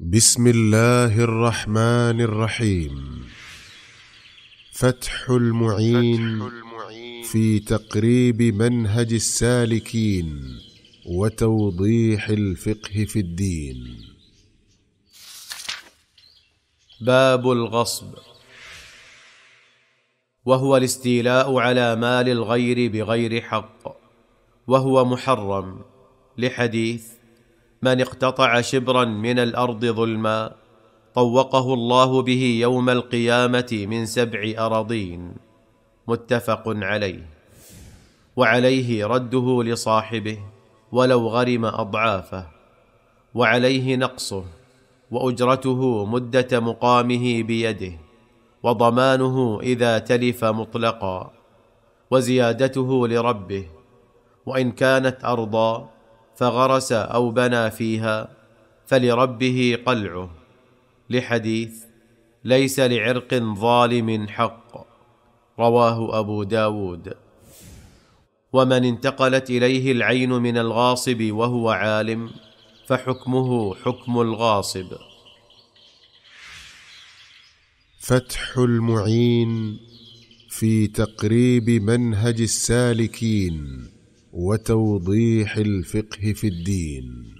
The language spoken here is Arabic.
بسم الله الرحمن الرحيم فتح المعين, في تقريب منهج السالكين وتوضيح الفقه في الدين باب الغصب وهو الاستيلاء على مال الغير بغير حق وهو محرم لحديث من اقتطع شبرا من الارض ظلما طوقه الله به يوم القيامه من سبع اراضين متفق عليه وعليه رده لصاحبه ولو غرم اضعافه وعليه نقصه واجرته مده مقامه بيده وضمانه اذا تلف مطلقا وزيادته لربه وان كانت ارضا فغرس او بنى فيها فلربه قلعه لحديث ليس لعرق ظالم حق رواه ابو داود ومن انتقلت اليه العين من الغاصب وهو عالم فحكمه حكم الغاصب فتح المعين في تقريب منهج السالكين وتوضيح الفقه في الدين